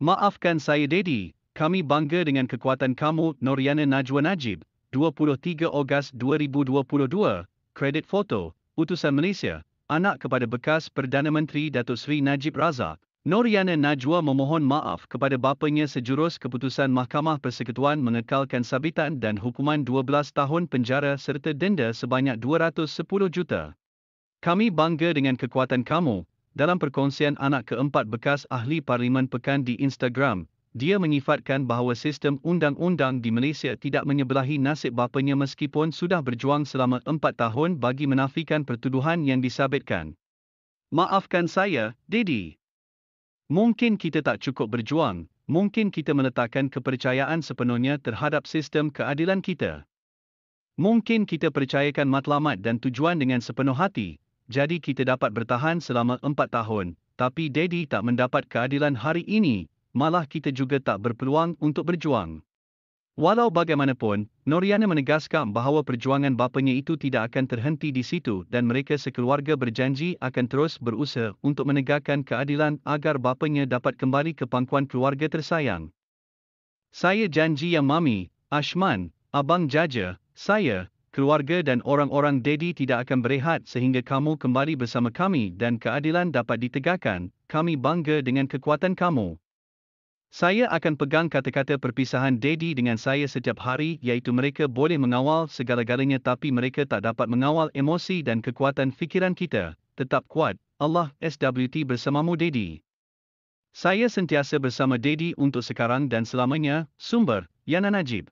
Maafkan saya Dedi, kami bangga dengan kekuatan kamu Noriana Najwa Najib, 23 Ogos 2022, kredit foto, utusan Malaysia, anak kepada bekas Perdana Menteri Datuk Seri Najib Razak. Noriana Najwa memohon maaf kepada bapanya sejurus keputusan Mahkamah Persekutuan mengekalkan sabitan dan hukuman 12 tahun penjara serta denda sebanyak 210 juta. Kami bangga dengan kekuatan kamu. Dalam perkongsian anak keempat bekas ahli parlimen pekan di Instagram, dia menyifatkan bahawa sistem undang-undang di Malaysia tidak menyebelahi nasib bapanya meskipun sudah berjuang selama empat tahun bagi menafikan pertuduhan yang disabitkan. Maafkan saya, Didi. Mungkin kita tak cukup berjuang, mungkin kita meletakkan kepercayaan sepenuhnya terhadap sistem keadilan kita. Mungkin kita percayakan matlamat dan tujuan dengan sepenuh hati, jadi kita dapat bertahan selama empat tahun, tapi Daddy tak mendapat keadilan hari ini, malah kita juga tak berpeluang untuk berjuang. Walau bagaimanapun, Noriana menegaskan bahawa perjuangan bapanya itu tidak akan terhenti di situ dan mereka sekeluarga berjanji akan terus berusaha untuk menegakkan keadilan agar bapanya dapat kembali ke pangkuan keluarga tersayang. Saya janji ya Mami, Ashman, Abang Jaja, saya, keluarga dan orang-orang Daddy tidak akan berehat sehingga kamu kembali bersama kami dan keadilan dapat ditegakkan, kami bangga dengan kekuatan kamu. Saya akan pegang kata-kata perpisahan Daddy dengan saya setiap hari iaitu mereka boleh mengawal segala-galanya tapi mereka tak dapat mengawal emosi dan kekuatan fikiran kita. Tetap kuat, Allah SWT bersamamu Daddy. Saya sentiasa bersama Daddy untuk sekarang dan selamanya, sumber, Yana Najib.